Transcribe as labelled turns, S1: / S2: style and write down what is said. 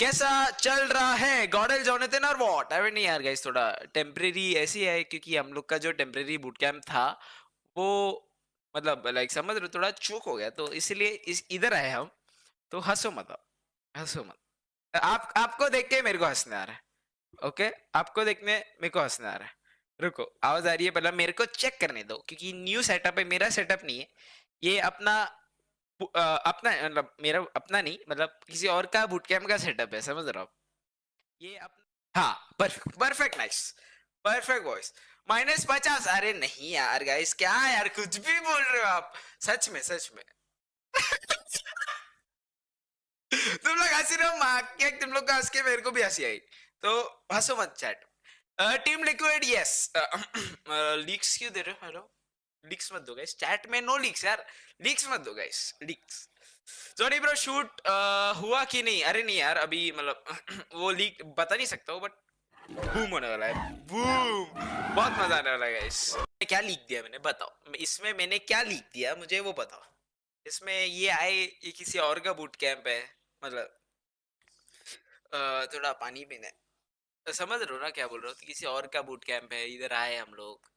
S1: कैसा चल रहा है गॉडल जोनेथन और व्हाट आई नहीं यार गाइस थोड़ा टेम्परेरी ऐसी है क्योंकि हम लोग का जो टेम्परेरी बूट कैंप था वो मतलब लाइक समझ रहे थोड़ा चूक हो गया तो इसलिए इस इधर आए हम तो हंसो मत आप हंसो मत आप आपको देख के मेरे को हंसने आ रहा है ओके आपको देखने मेरे को हंसने आ रहा है रुको आवाज आ रही है पहला मेरे को चेक करने दो क्योंकि न्यू सेटअप है मेरा सेटअप नहीं है ये अपना अपना मतलब मेरा अपना नहीं मतलब किसी और का बूट कैंप का सेटअप है समझ रहा हूँ ये हाँ perfect perfect nice perfect voice minus पचास अरे नहीं यार गाइस क्या यार कुछ भी बोल रहे हो आप सच में सच में तुम लोग हंसी रहो हो माँ क्या तुम लोग का हंस के मेरे को भी हंसी आई तो हंसो मत chat team liquid yes leaks क्यों दे रहे हो हेलो लीक्स मत दो गाइस चैट में नो लीक्स यार लीक्स मत दो guys leaks Johnny bro shoot हुआ कि नहीं अरे नहीं यार अभी मतलब वो लीक बता नहीं सकता हूँ बट बूम होने वाला है बूम बहुत मजा आने वाला है गाइस क्या लीक दिया मैंने बताओ इसमें मैंने क्या लीक दिया मुझे वो बताओ इसमें ये आए ये किसी और का बूट कैंप है मतलब uh, थोड़ा पानी पीना समझ रहे हो ना क्या बोल रहा हूँ तो किसी और का बूट कैंप है इधर आए हम लोग